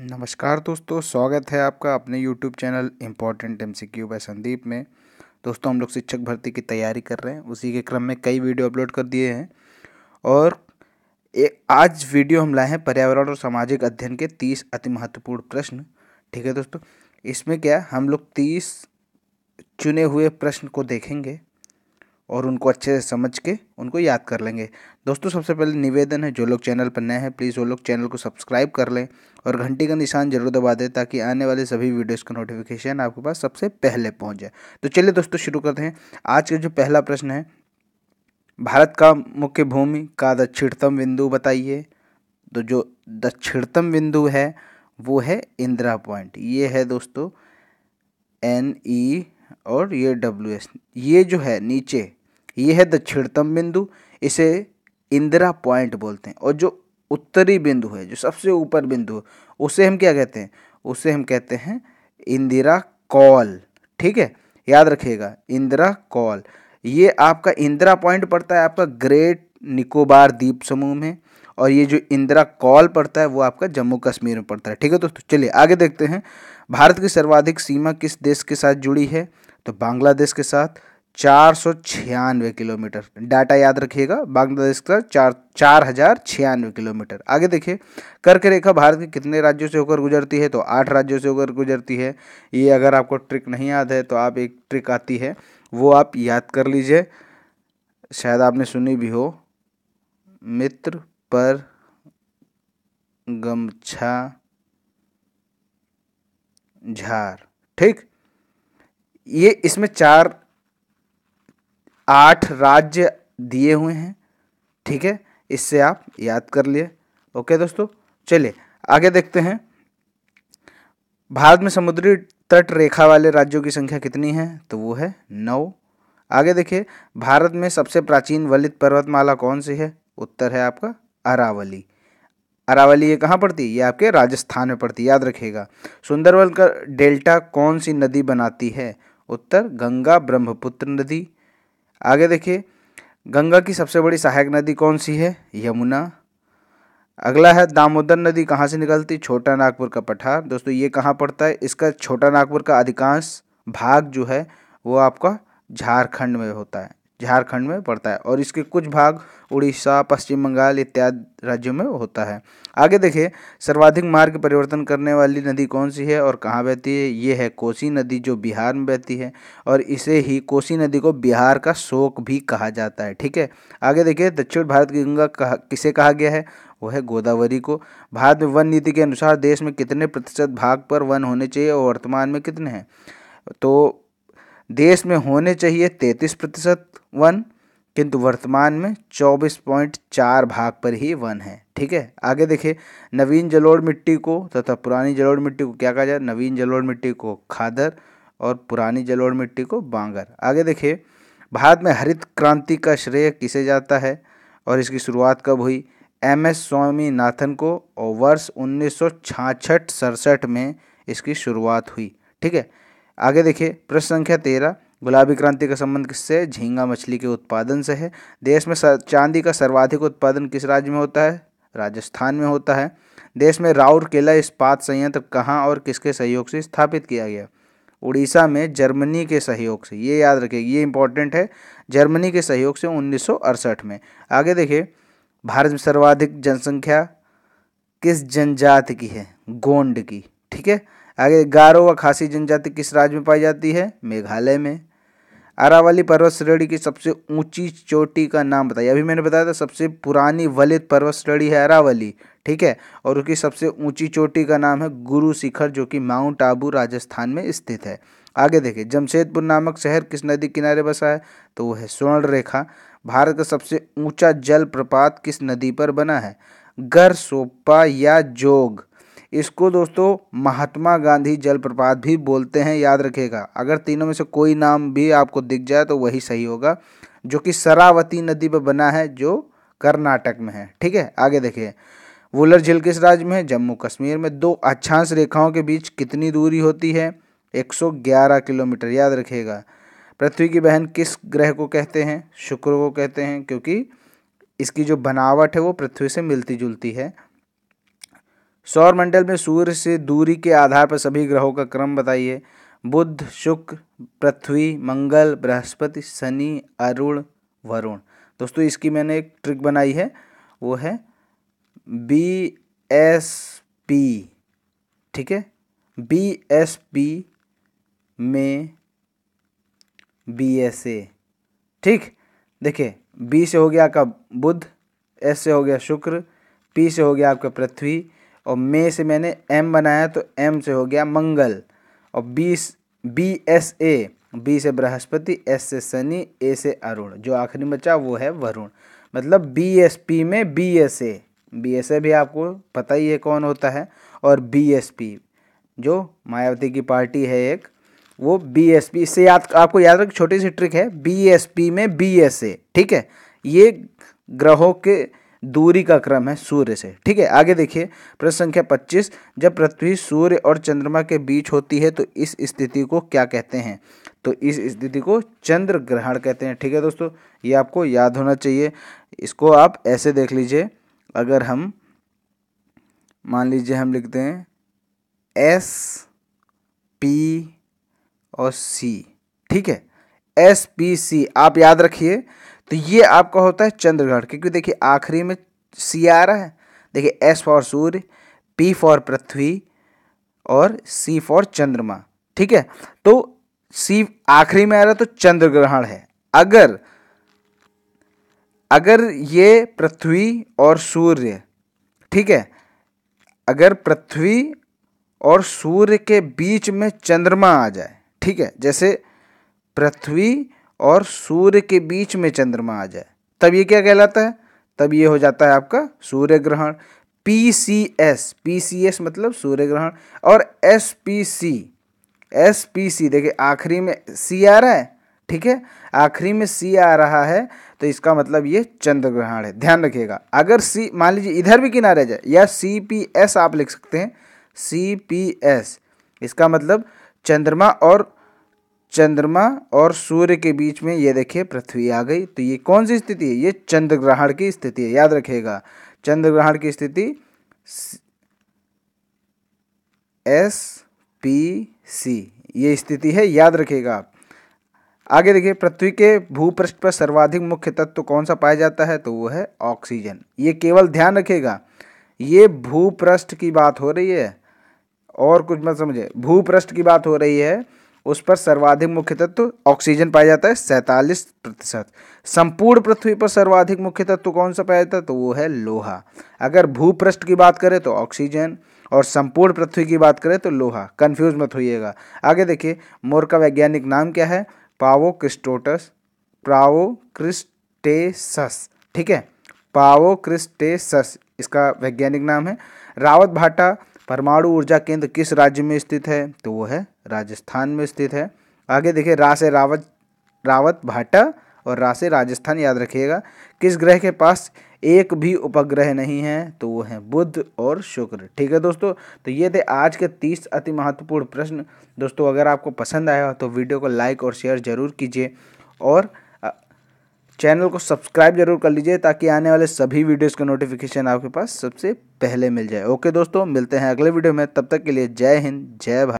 नमस्कार दोस्तों स्वागत है आपका अपने YouTube channel important M C Q by Sandeep में दोस्तों हम लोग शिक्षक भर्ती की तैयारी कर रहे हैं उसी के क्रम में कई वीडियो अपलोड कर दिए हैं और एक आज वीडियो हम लाए हैं पर्यावरण और सामाजिक अध्ययन के तीस अति महत्वपूर्ण प्रश्न ठीक है दोस्तों इसमें क्या हम लोग तीस चुने हुए प्रश्न को देखेंगे और उनको अच्छे से समझ के उनको याद कर लेंगे दोस्तों सबसे पहले निवेदन है जो लोग चैनल पर नए हैं प्लीज़ वो लोग चैनल को सब्सक्राइब कर लें और घंटी का निशान जरूर दबा दें ताकि आने वाले सभी वीडियोस का नोटिफिकेशन आपके पास सबसे पहले पहुंच जाए तो चलिए दोस्तों शुरू करते हैं आज का जो पहला प्रश्न है भारत का मुख्य भूमि का दक्षिणतम बिंदु बताइए तो जो दक्षिणतम बिंदु है वो है इंदिरा पॉइंट ये है दोस्तों एन ई e और ये डब्ल्यू एस ये जो है नीचे ये है दक्षिणतम बिंदु इसे इंदिरा पॉइंट बोलते हैं और जो उत्तरी बिंदु है जो सबसे ऊपर बिंदु है उसे हम क्या कहते हैं उसे हम कहते हैं इंदिरा कॉल ठीक है याद रखिएगा इंदिरा कॉल ये आपका इंदिरा पॉइंट पड़ता है आपका ग्रेट निकोबार द्वीप समूह में और ये जो इंदिरा कॉल पड़ता है वो आपका जम्मू कश्मीर में पड़ता है ठीक है दोस्तों चलिए आगे देखते हैं भारत की सर्वाधिक सीमा किस देश के साथ जुड़ी है तो बांग्लादेश के साथ चार सौ छियानवे किलोमीटर डाटा याद रखिएगा बांग्लादेश का चार चार हजार छियानवे किलोमीटर आगे देखिए कर्क रेखा भारत के कितने राज्यों से होकर गुजरती है तो आठ राज्यों से होकर गुजरती है ये अगर आपको ट्रिक नहीं याद है तो आप एक ट्रिक आती है वो आप याद कर लीजिए शायद आपने सुनी भी हो मित्र पर गमछा झार ठीक ये इसमें चार आठ राज्य दिए हुए हैं ठीक है इससे आप याद कर लिए ओके दोस्तों चलिए आगे देखते हैं भारत में समुद्री तट रेखा वाले राज्यों की संख्या कितनी है तो वो है नौ आगे देखिए भारत में सबसे प्राचीन वलित पर्वतमाला कौन सी है उत्तर है आपका अरावली अरावली ये कहाँ पड़ती है ये आपके राजस्थान में पड़ती है याद रखिएगा सुंदरवल का डेल्टा कौन सी नदी बनाती है उत्तर गंगा ब्रह्मपुत्र नदी आगे देखिए गंगा की सबसे बड़ी सहायक नदी कौन सी है यमुना अगला है दामोदर नदी कहाँ से निकलती छोटा नागपुर का पठार दोस्तों ये कहाँ पड़ता है इसका छोटा नागपुर का अधिकांश भाग जो है वो आपका झारखंड में होता है झारखंड में पड़ता है और इसके कुछ भाग उड़ीसा पश्चिम बंगाल इत्यादि राज्यों में होता है आगे देखिए सर्वाधिक मार्ग परिवर्तन करने वाली नदी कौन सी है और कहाँ बहती है ये है कोसी नदी जो बिहार में बहती है और इसे ही कोसी नदी को बिहार का शोक भी कहा जाता है ठीक है आगे देखिए दक्षिण भारत की गंगा कहा किसे कहा गया है वो है गोदावरी को भारत में वन नीति के अनुसार देश में कितने प्रतिशत भाग पर वन होने चाहिए और वर्तमान में कितने हैं तो देश में होने चाहिए तैंतीस प्रतिशत वन किंतु वर्तमान में चौबीस पॉइंट चार भाग पर ही वन है ठीक है आगे देखिए नवीन जलोढ़ मिट्टी को तथा पुरानी जलोढ़ मिट्टी को क्या कहा जाए नवीन जलोढ़ मिट्टी को खादर और पुरानी जलोढ़ मिट्टी को बांगर आगे देखिए भारत में हरित क्रांति का श्रेय किसे जाता है और इसकी शुरुआत कब हुई एम एस स्वामीनाथन को और वर्ष उन्नीस सौ में इसकी शुरुआत हुई ठीक है आगे देखिए प्रश्न संख्या तेरह गुलाबी क्रांति का संबंध किससे झींगा मछली के उत्पादन से है देश में चांदी का सर्वाधिक उत्पादन किस राज्य में होता है राजस्थान में होता है देश में राउरकेला इस्पात संयंत्र कहाँ और किसके सहयोग से स्थापित किया गया उड़ीसा में जर्मनी के सहयोग से ये याद रखिए ये इंपॉर्टेंट है जर्मनी के सहयोग से उन्नीस में आगे देखिए भारत में सर्वाधिक जनसंख्या किस जनजाति की है गोंड की ठीक है आगे गारो व खासी जनजाति किस राज्य में पाई जाती है मेघालय में अरावली पर्वत श्रेणी की सबसे ऊंची चोटी का नाम बताइए अभी मैंने बताया था सबसे पुरानी वलित पर्वत श्रेणी है अरावली ठीक है और उसकी सबसे ऊंची चोटी का नाम है गुरु शिखर जो कि माउंट आबू राजस्थान में स्थित है आगे देखिए जमशेदपुर नामक शहर किस नदी किनारे बसा है तो वो है स्वर्ण रेखा भारत का सबसे ऊंचा जलप्रपात किस नदी पर बना है गर सोपा या जोग इसको दोस्तों महात्मा गांधी जलप्रपात भी बोलते हैं याद रखेगा अगर तीनों में से कोई नाम भी आपको दिख जाए तो वही सही होगा जो कि सरावती नदी पर बना है जो कर्नाटक में है ठीक है आगे देखिए वुलर झील किस राज्य में है जम्मू कश्मीर में दो अच्छांश रेखाओं के बीच कितनी दूरी होती है 111 किलोमीटर याद रखिएगा पृथ्वी की बहन किस ग्रह को कहते हैं शुक्र को कहते हैं क्योंकि इसकी जो बनावट है वो पृथ्वी से मिलती जुलती है सौर मंडल में सूर्य से दूरी के आधार पर सभी ग्रहों का क्रम बताइए बुध शुक्र पृथ्वी मंगल बृहस्पति शनि अरुण वरुण दोस्तों इसकी मैंने एक ट्रिक बनाई है वो है बी एस पी ठीक है बी एस पी में बी एस ए ठीक देखिए बी से हो गया आपका बुध एस से हो गया शुक्र पी से हो गया आपका पृथ्वी और मे से मैंने एम बनाया तो एम से हो गया मंगल और बीस बी एस ए बी से बृहस्पति एस से शनि ए से अरुण जो आखिरी बचा वो है वरुण मतलब बी एस पी में B S A B S A भी आपको पता ही है कौन होता है और बी एस पी जो मायावती की पार्टी है एक वो बी एस पी इससे याद आपको याद रख छोटी सी ट्रिक है बी एस पी में बी एस ए ठीक है ये ग्रहों के दूरी का क्रम है सूर्य से ठीक है आगे देखिए प्रश्न संख्या पच्चीस जब पृथ्वी सूर्य और चंद्रमा के बीच होती है तो इस स्थिति को क्या कहते हैं तो इस स्थिति को चंद्र ग्रहण कहते हैं ठीक है दोस्तों ये आपको याद होना चाहिए इसको आप ऐसे देख लीजिए अगर हम मान लीजिए हम लिखते हैं एस पी और सी ठीक है एस पी सी आप याद रखिए तो ये आपका होता है चंद्रग्रहण क्योंकि देखिए आखिरी में सी आ रहा है देखिए एस फॉर सूर्य पी फॉर पृथ्वी और सी फॉर चंद्रमा ठीक है तो सी आखिरी में आ रहा है तो चंद्रग्रहण है अगर अगर ये पृथ्वी और सूर्य ठीक है अगर पृथ्वी और सूर्य के बीच में चंद्रमा आ जाए ठीक है जैसे पृथ्वी और सूर्य के बीच में चंद्रमा आ जाए तब ये क्या कहलाता है तब ये हो जाता है आपका सूर्य ग्रहण P C S P C S मतलब सूर्य ग्रहण और S P C S P C देखिए आखिरी में सी आ रहा है ठीक है आखिरी में सी आ रहा है तो इसका मतलब ये चंद्र ग्रहण है ध्यान रखिएगा अगर सी मान लीजिए इधर भी किनारे जाए या सी पी एस आप लिख सकते हैं सी पी एस इसका मतलब चंद्रमा और चंद्रमा और सूर्य के बीच में ये देखिए पृथ्वी आ गई तो ये कौन सी स्थिति है ये चंद्र ग्रहण की स्थिति है याद रखिएगा चंद्र ग्रहण की स्थिति एस पी सी ये स्थिति है याद रखिएगा आप आगे देखिए पृथ्वी के भूपृष्ठ पर सर्वाधिक मुख्य तत्व कौन सा पाया जाता है तो वो है ऑक्सीजन ये केवल ध्यान रखिएगा ये भूपृष्ठ की बात हो रही है और कुछ मत समझे भूपृष्ठ की बात हो रही है उस पर सर्वाधिक मुख्य तत्व ऑक्सीजन पाया जाता है सैंतालीस प्रतिशत संपूर्ण पृथ्वी पर सर्वाधिक मुख्य तत्व कौन सा पाया जाता है तो वो है लोहा अगर भूपृष्ठ की बात करें तो ऑक्सीजन और संपूर्ण पृथ्वी की बात करें तो लोहा कन्फ्यूज मत होइएगा आगे देखिए मोर का वैज्ञानिक नाम क्या है पावो क्रिस्टोटस पावो क्रिस्टेसस ठीक है पावो क्रिस्टेसस इसका वैज्ञानिक नाम है रावत भाटा परमाणु ऊर्जा केंद्र किस राज्य में स्थित है तो वो है राजस्थान में स्थित है आगे देखिए रासे रावत रावत भाटा और रासे राजस्थान याद रखिएगा किस ग्रह के पास एक भी उपग्रह नहीं है तो वो है बुध और शुक्र ठीक है दोस्तों तो ये थे आज के तीस अति महत्वपूर्ण प्रश्न दोस्तों अगर आपको पसंद आया हो तो वीडियो को लाइक और शेयर ज़रूर कीजिए और चैनल को सब्सक्राइब जरूर कर लीजिए ताकि आने वाले सभी वीडियोस का नोटिफिकेशन आपके पास सबसे पहले मिल जाए ओके दोस्तों मिलते हैं अगले वीडियो में तब तक के लिए जय हिंद जय भारत